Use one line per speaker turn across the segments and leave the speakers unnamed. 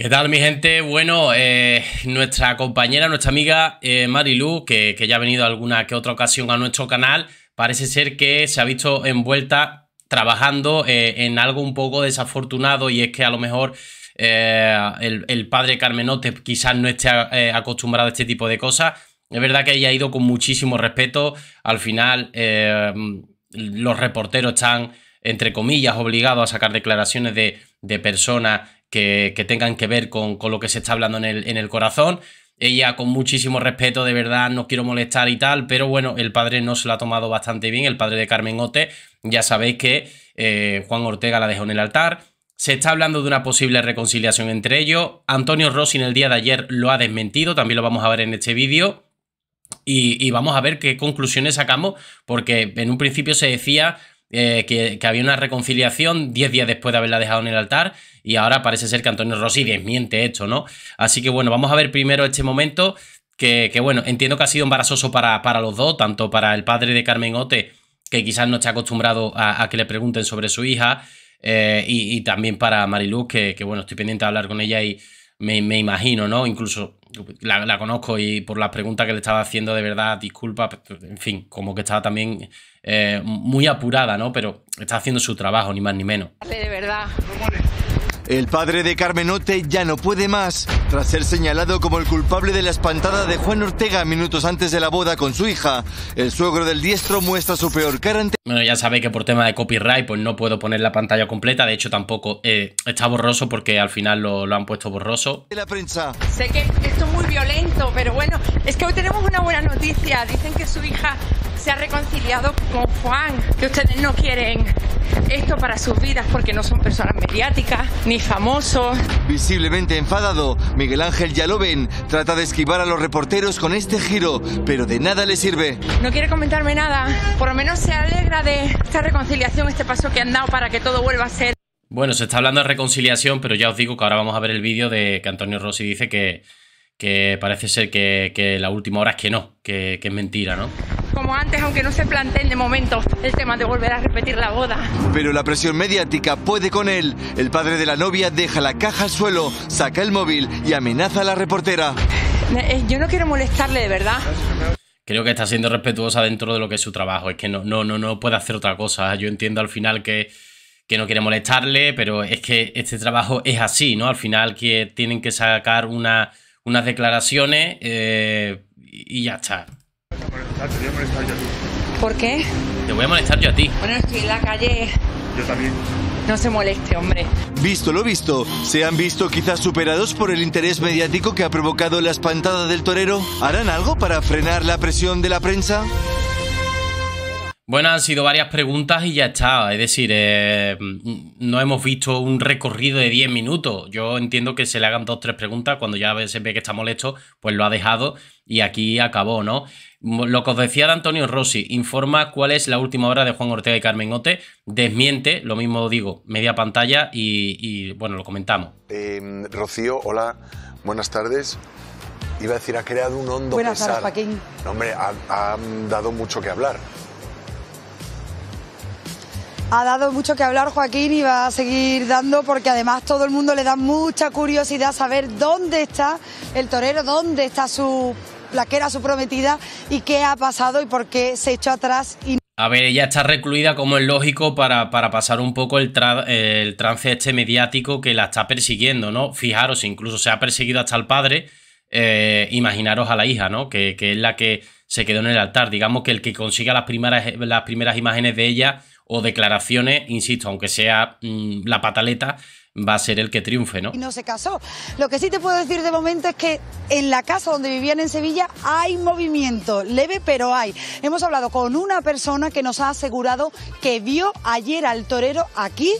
¿Qué tal, mi gente? Bueno, eh, nuestra compañera, nuestra amiga eh, Marilu, que, ya ha venido alguna que otra ocasión a nuestro canal, parece ser que se ha visto envuelta trabajando eh, en algo un poco desafortunado y es que a lo mejor el, padre Carmenote quizás no esté acostumbrado a este tipo de cosas. Es verdad que ella ha ido con muchísimo respeto. Al final, los reporteros están, entre comillas, obligados a sacar declaraciones de personas que, tengan que ver con, lo que se está hablando en el, en el corazón. Ella con muchísimo respeto, de verdad, no quiero molestar y tal, pero bueno, el padre no se lo ha tomado bastante bien, el padre de Carmen Ote, ya sabéis que eh, Juan Ortega la dejó en el altar, se está hablando de una posible reconciliación entre ellos. Antonio Rossi en el día de ayer lo ha desmentido, también lo vamos a ver en este vídeo. Y, y, vamos a ver qué conclusiones sacamos, porque en un principio se decía eh, que, había una reconciliación 10 días después de haberla dejado en el altar y ahora parece ser que Antonio Rossi desmiente esto, ¿no? Así que bueno, vamos a ver primero este momento que, bueno, entiendo que ha sido embarazoso para, para, los dos, tanto para el padre de Carmen Ote, que quizás no ha acostumbrado a, que le pregunten sobre su hija, eh, y, también para Mariluz, que, que bueno, estoy pendiente de hablar con ella y, me, me imagino, ¿no? Incluso la, la, conozco y por las preguntas que le estaba haciendo, de verdad, disculpa, en fin, como que estaba también eh, muy apurada, ¿no? Pero está haciendo su trabajo, ni más ni menos. De verdad. El padre de Carmenote ya no puede más, tras ser señalado como el culpable de la espantada de Juan Ortega minutos antes de la boda con su hija. El suegro del diestro muestra su peor cara Bueno, ya sabe que por tema de copyright pues no puedo poner la pantalla completa, de hecho tampoco eh, está borroso porque al final lo, lo han puesto borroso. De la prensa.
Sé que esto es muy violento, pero bueno, es que hoy tenemos una buena noticia. Dicen que su hija se ha reconciliado con Juan, que ustedes no quieren esto para sus vidas porque no son personas mediáticas ni famosos.
Visiblemente enfadado, Miguel Ángel ya lo ven, trata de esquivar a los reporteros con este giro, pero de nada le sirve.
No quiere comentarme nada, por lo menos se alegra de esta reconciliación, este paso que han dado para que todo vuelva a ser.
Bueno, se está hablando de reconciliación, pero ya os digo que ahora vamos a ver el vídeo de que Antonio Rossi dice que, que parece ser que, la última hora es que no, que, que es mentira, ¿no?
como antes, aunque no se planteen de momento el tema de volver a repetir la boda.
Pero la presión mediática puede con él. El padre de la novia deja la caja al
suelo, saca el móvil y amenaza a la reportera. Eh, yo no quiero molestarle, de verdad.
Creo que está siendo respetuosa dentro de lo que es su trabajo. Es que no, no, no, no puede hacer otra cosa. Yo entiendo al final que, que no quiere molestarle, pero es que este trabajo es así, ¿no? Al final que tienen que sacar unas declaraciones eh, y ya está te voy a molestar yo a ti. ¿Por qué? Te voy a molestar yo a ti.
Bueno, estoy en la calle. Yo también. No se moleste, hombre.
Visto lo visto, se han visto quizás superados por el interés mediático que ha provocado la espantada del torero. ¿Harán algo para frenar la presión de la prensa? Bueno, han sido varias preguntas y ya está. Es decir, eh, no hemos visto un recorrido de 10 minutos. Yo entiendo que se le hagan dos, tres preguntas. Cuando ya se ve que está molesto, pues lo ha dejado y aquí acabó, ¿no? Lo que os decía de Antonio Rossi, informa cuál es la última hora de Juan Ortega y Carmen Ote, desmiente, lo mismo digo, media pantalla y, bueno, lo comentamos. Em, Rocío, hola, buenas tardes. Iba a decir, ha creado un hondo buenas pesar. tardes, Joaquín. hombre, ha, ha dado mucho que hablar.
Ha dado mucho que hablar Joaquín y va a seguir dando porque además todo el mundo le da mucha curiosidad saber dónde está el torero, dónde está su la que era su prometida y qué ha pasado y por qué se echó atrás.
A ver, ella está recluida como es lógico para, pasar un poco el, el trance este mediático que la está persiguiendo, ¿no? Fijaros, incluso se ha perseguido hasta el padre. Eh, imaginaros a la hija, ¿no? Que, es la que se quedó en el altar. Digamos que el que consiga las primeras, las primeras imágenes de ella o declaraciones, insisto, aunque sea mm, la pataleta, va a ser el que triunfe, ¿no? Y no
se casó. Lo que sí te puedo decir de momento es que en la casa donde vivían en Sevilla hay movimiento, leve pero hay. Hemos hablado con una persona que nos ha asegurado que vio ayer al torero aquí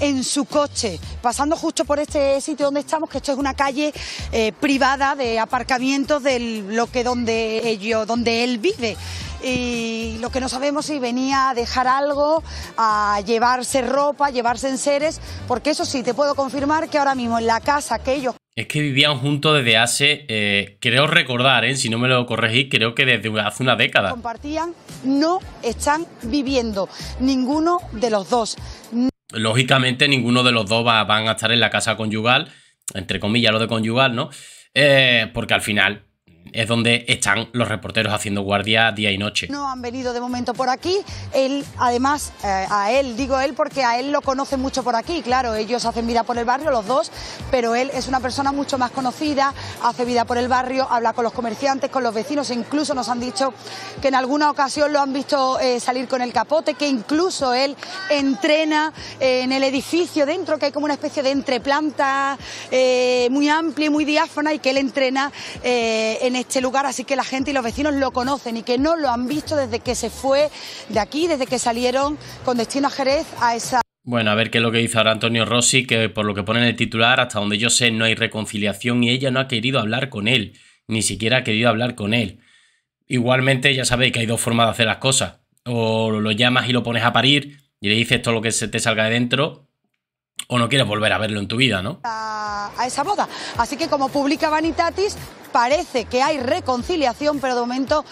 en su coche, pasando justo por este sitio donde estamos, que esto es una calle eh, privada de aparcamientos del bloque donde ello, donde él vive y lo que no sabemos si venía a dejar algo, a llevarse ropa, llevarse enseres, porque eso sí, te puedo confirmar que ahora mismo en la casa que ellos...
Es que vivían juntos desde hace, eh, creo recordar, eh, si no me lo corregís, creo que desde hace una década.
Compartían, no están viviendo ninguno de los dos.
Lógicamente ninguno de los dos van a estar en la casa conyugal, entre comillas lo de conyugal, ¿no? Eh, porque al final es donde están los reporteros haciendo guardia día y noche.
No han venido de momento por aquí. Él, además, eh, a él, digo él porque a él lo conocen mucho por aquí. Claro, ellos hacen vida por el barrio, los dos, pero él es una persona mucho más conocida, hace vida por el barrio, habla con los comerciantes, con los vecinos, e incluso nos han dicho que en alguna ocasión lo han visto eh, salir con el capote, que incluso él entrena eh, en el edificio dentro, que hay como una especie de entreplanta muy amplia y muy diáfana, y que él entrena en el este lugar, así que la gente y los vecinos lo conocen y que no lo han visto desde que se fue de aquí, desde que salieron con destino a Jerez a esa...
Bueno, a ver qué es lo que dice ahora Antonio Rossi, que por lo que pone en el titular, hasta donde yo sé, no hay reconciliación y ella no ha querido hablar con él, ni siquiera ha querido hablar con él. Igualmente, ya sabéis que hay dos formas de hacer las cosas. O lo llamas y lo pones a parir y le dices todo lo que se te salga de dentro, o no quieres volver a verlo en tu vida, ¿no?
A, esa boda. Así que como publica Vanitatis, parece que hay reconciliación, pero de momento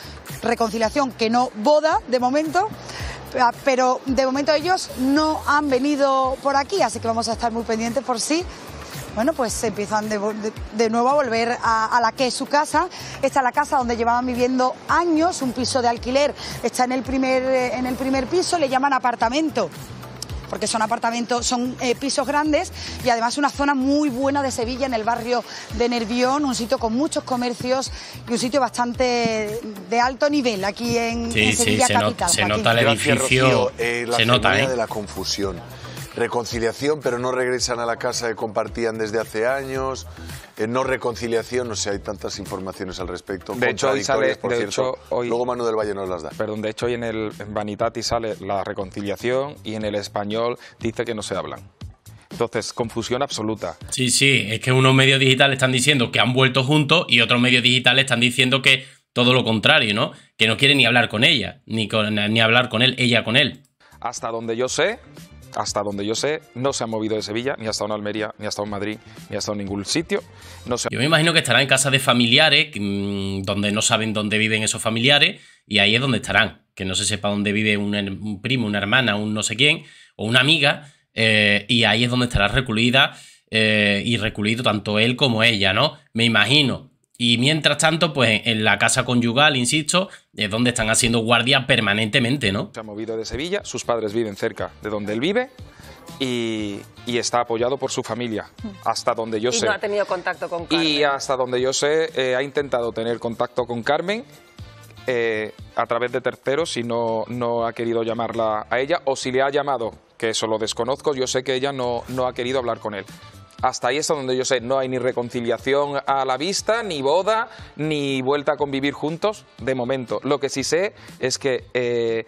reconciliación que no boda, de momento. Ah, pero de momento ellos no han venido por aquí, así que vamos a estar muy pendientes por si bueno, pues empiezan de, nuevo a volver a, la que es su casa. Esta es la casa donde llevaban viviendo años, un piso de alquiler. Está en el primer, eh, en el primer piso, le llaman apartamento porque son apartamentos, son eh, pisos grandes y además una zona muy buena de Sevilla en el barrio de Nervión, un sitio con muchos comercios y un sitio bastante de alto nivel aquí en, Sevilla se Capital. se nota el edificio, eh, se nota, ¿eh? de
la confusión reconciliación, pero no regresan a la casa que compartían desde hace años, eh, no reconciliación, no sé, hay tantas informaciones al respecto. De hecho,
hoy luego Valle nos las da. Perdón, de hecho, hoy en el Vanitatis sale la reconciliación y en el español dice que no se hablan. Entonces, confusión absoluta.
Sí, sí, es que unos medios digitales están diciendo que han vuelto juntos y otros medios digitales están diciendo que todo lo contrario, ¿no? Que no quieren ni hablar con ella, ni, ni hablar con él, ella con él.
Hasta donde yo sé, hasta donde yo sé, no se ha movido de Sevilla, ni ha estado en Almería, ni ha estado en Madrid, ni ha estado en
ningún sitio. No Yo me imagino que estará en casa de familiares, mm, donde no saben dónde viven esos familiares, y ahí es donde estarán. Que no se sepa dónde vive un, primo, una hermana, un no sé quién, o una amiga, eh, y ahí es donde estará recluida eh, y recluido tanto él como ella, ¿no? Me imagino. Y mientras tanto, pues en la casa conyugal, insisto, es donde están haciendo guardia permanentemente, ¿no? Se ha
movido de Sevilla, sus padres viven cerca de donde él vive y, está apoyado por su familia, mm. hasta donde yo sé. Y no ha
tenido contacto con Carmen.
Y hasta donde yo sé, eh, ha intentado tener contacto con Carmen, eh, a través de terceros y no, no ha querido llamarla a ella o si le ha llamado, que eso lo desconozco, yo sé que ella no, no ha querido hablar con él. Hasta ahí es donde yo sé, no hay ni reconciliación a la vista, ni boda, ni vuelta a convivir juntos, de momento. Lo que sí sé es que... Eh,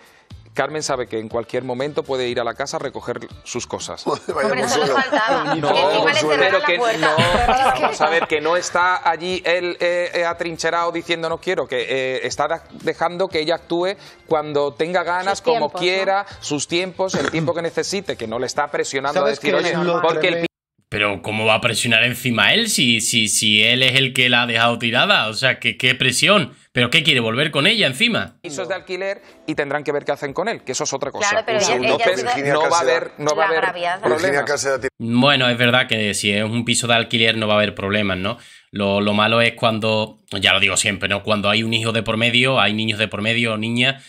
Carmen sabe que en cualquier momento puede ir a la casa a recoger sus cosas. Pues no, que pues no, vamos a ver, que no está allí él eh, eh, atrincherado diciendo no quiero, que está dejando que ella actúe cuando tenga ganas, como quiera, sus tiempos, el tiempo que necesite, que no le está presionando a decir, porque
pero ¿cómo va a presionar encima él si, si, si él es el que la ha dejado tirada? O sea, ¿qué, qué presión? ¿Pero qué quiere? ¿Volver con ella encima?
Pisos de alquiler y tendrán que ver qué hacen con él, que eso es otra cosa. no va a haber,
Bueno, es verdad que si es un piso de alquiler no va a haber problemas, ¿no? Lo, malo es cuando, ya lo digo siempre, ¿no? Cuando hay un hijo de por medio, hay niños de por medio, niñas,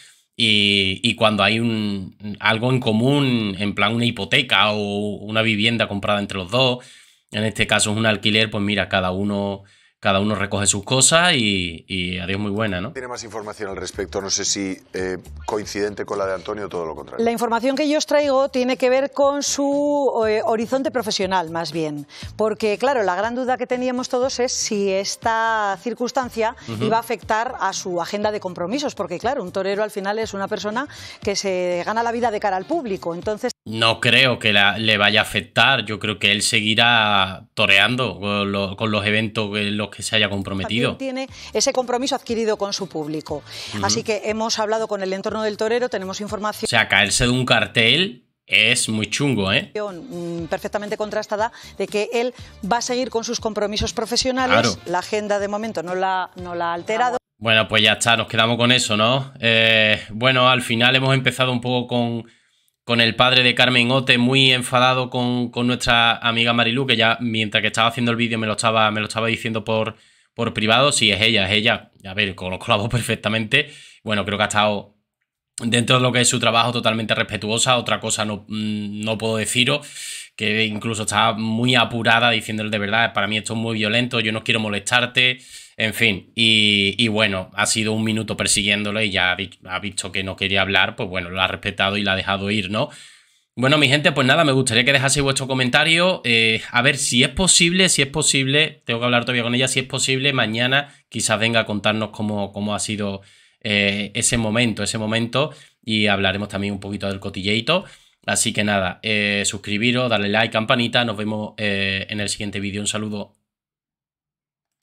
y, cuando hay un, algo en común, en plan una hipoteca o una vivienda comprada entre los dos, en este caso es un alquiler, pues mira, cada uno cada uno recoge sus cosas y, adiós muy buena, ¿no? Tiene más información al respecto, no sé si eh, coincidente con la de Antonio o todo lo contrario.
La información que yo os traigo tiene que ver con su eh, horizonte profesional, más bien, porque claro, la gran duda que teníamos todos es si esta circunstancia iba a afectar a su agenda de compromisos, porque claro, un torero al final es una persona que se gana la vida de cara al público, entonces
no creo que le vaya a afectar. Yo creo que él seguirá toreando con, los eventos en los que se haya comprometido.
tiene ese compromiso adquirido con su público. Así que hemos hablado con el entorno del torero, tenemos información. O sea,
caerse de un cartel es muy chungo, ¿eh?
Mm, perfectamente contrastada de que él va a seguir con sus compromisos profesionales. La agenda de momento no la, no la ha alterado.
Bueno, pues ya está, nos quedamos con eso, ¿no? Eh, bueno, al final hemos empezado un poco con con el padre de Carmen Ote muy enfadado con, nuestra amiga Marilu, que ya mientras que estaba haciendo el vídeo me lo estaba, me lo estaba diciendo por, por privado. Sí, es ella, es ella. A ver, conozco la voz perfectamente. Bueno, creo que ha estado dentro de lo que es su trabajo totalmente respetuosa, otra cosa no, mm, no puedo deciros, que incluso estaba muy apurada diciéndole de verdad, para mí esto es muy violento, yo no quiero molestarte, en fin, y, bueno, ha sido un minuto persiguiéndolo y ya ha visto que no quería hablar, pues bueno, lo ha respetado y la ha dejado ir, ¿no? Bueno, mi gente, pues nada, me gustaría que dejaseis vuestro comentario. Eh, a ver si es posible, si es posible, tengo que hablar todavía con ella, si es posible, mañana quizás venga a contarnos cómo, cómo ha sido eh, ese momento, ese momento, y hablaremos también un poquito del cotilleito. Así que nada, eh, suscribiros, darle like, campanita, nos vemos eh, en el siguiente vídeo. Un saludo.